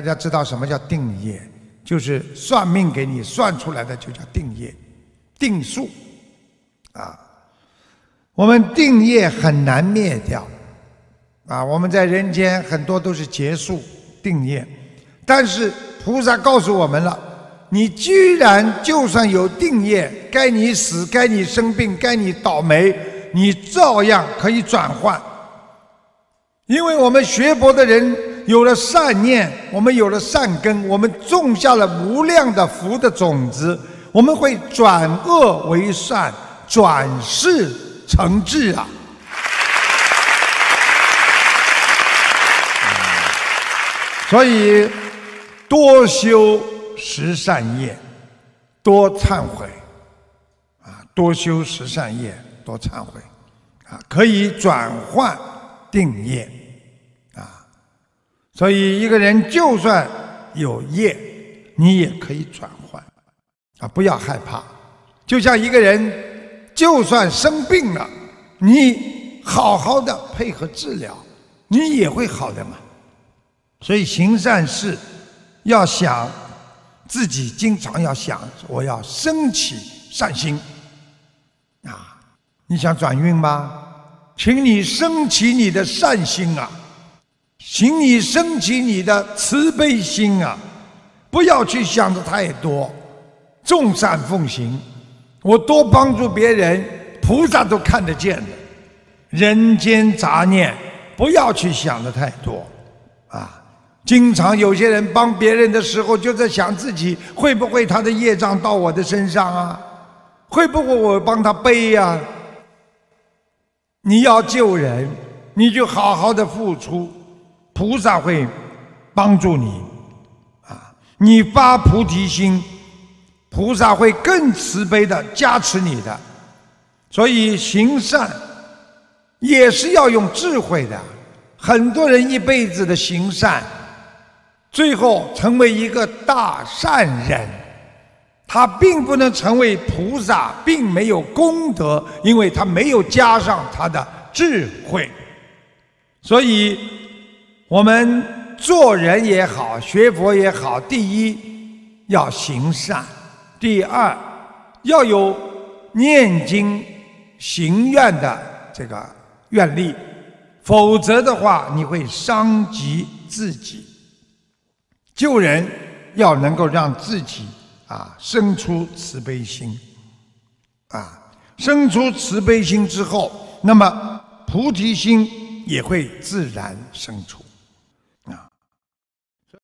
大家知道什么叫定业？就是算命给你算出来的就叫定业、定数啊。我们定业很难灭掉啊。我们在人间很多都是结束定业，但是菩萨告诉我们了：你居然就算有定业，该你死、该你生病、该你倒霉，你照样可以转换，因为我们学佛的人。有了善念，我们有了善根，我们种下了无量的福的种子，我们会转恶为善，转世成智啊！所以，多修十善业，多忏悔，啊，多修十善业，多忏悔，啊，可以转换定业。所以一个人就算有业，你也可以转换，啊，不要害怕。就像一个人就算生病了，你好好的配合治疗，你也会好的嘛。所以行善事，要想自己经常要想，我要升起善心，啊，你想转运吗？请你升起你的善心啊。请你升起你的慈悲心啊！不要去想的太多，众善奉行，我多帮助别人，菩萨都看得见的。人间杂念，不要去想的太多啊！经常有些人帮别人的时候，就在想自己会不会他的业障到我的身上啊？会不会我帮他背呀？你要救人，你就好好的付出。菩萨会帮助你啊！你发菩提心，菩萨会更慈悲的加持你的。所以行善也是要用智慧的。很多人一辈子的行善，最后成为一个大善人，他并不能成为菩萨，并没有功德，因为他没有加上他的智慧。所以。我们做人也好，学佛也好，第一要行善，第二要有念经行愿的这个愿力，否则的话你会伤及自己。救人要能够让自己啊生出慈悲心，啊生出慈悲心之后，那么菩提心也会自然生出。